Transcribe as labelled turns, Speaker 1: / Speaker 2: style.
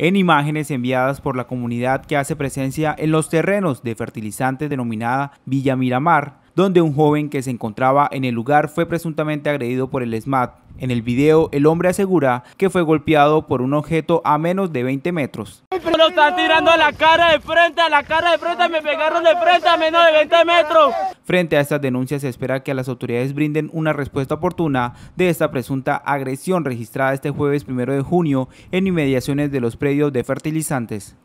Speaker 1: en imágenes enviadas por la comunidad que hace presencia en los terrenos de fertilizantes denominada Villa Miramar, donde un joven que se encontraba en el lugar fue presuntamente agredido por el SMAT. En el video, el hombre asegura que fue golpeado por un objeto a menos de 20 metros.
Speaker 2: Lo están tirando a la cara de frente, a la cara de frente, me pegaron de frente a menos de 20 metros.
Speaker 1: Frente a estas denuncias se espera que las autoridades brinden una respuesta oportuna de esta presunta agresión registrada este jueves 1 de junio en inmediaciones de los predios de fertilizantes.